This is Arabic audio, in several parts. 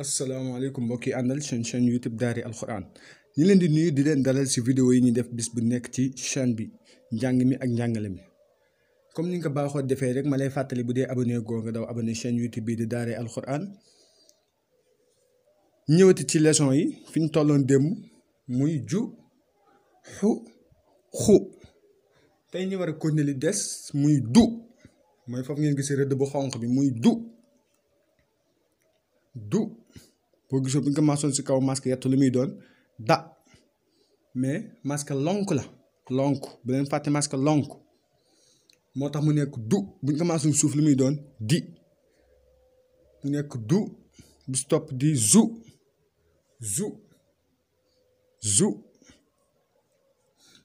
asalaamaaleykum mbokki àndal seen chaîne YouTube Daara Alquran ñu leen di nuyu di leen dalal si vidéo yi ñuy def bis bu nekk ci chaîne bi njàng mi ak njàngale mi comme ni nga ko baaxoo defee rek ma lay fàttali bu dee abonné goo nga daw abonné chaîne YouTube bi di Daara Alquran ñëwati ci leçon yi fi ñu tolloon démb muy ju xu xu tey ñu war a continuer li des muy du mooy foofu ngeen gisee rëdd bu xonq bi muy du. du boo gisou bu ñu ko masoon si kaw masque yatt li muy da mais masque lonk la lonk bu len faté masque lonk motax mu nek du bu ko don di mu nek du bu stop di zu zu zu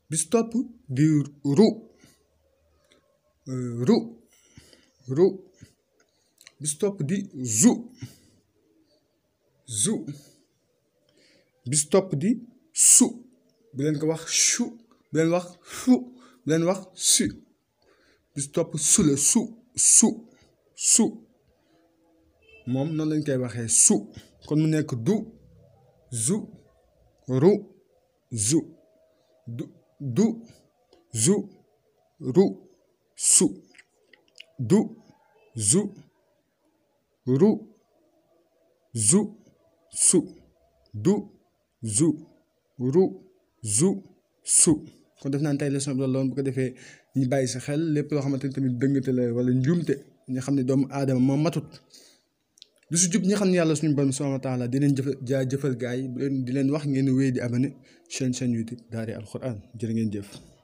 bi stop di ru euh, ru ru bi stop di zu zu bi si topp di su bu leen ko wax su bu leen wax fu bu leen wax su bi si topp su la su su su moom noonu lañ koy waxee su kon mu nekk du zu ru zu du du zu su du zu ru zu سو دو زو رو زو سو كون دفنا نتاي لسان بلا لون بكده في ني باي سا خيل لي بلا خامت انت مي دنگت ولا نجومت ني خامني دوم ادم ما ماتوت دو سو جوب ني يالا سوني بام سبحانه وتعالى دي جا جفل غاي دي لين واخ نين ويدي اباني شين شين يوتيوب داري القران جير نين جيف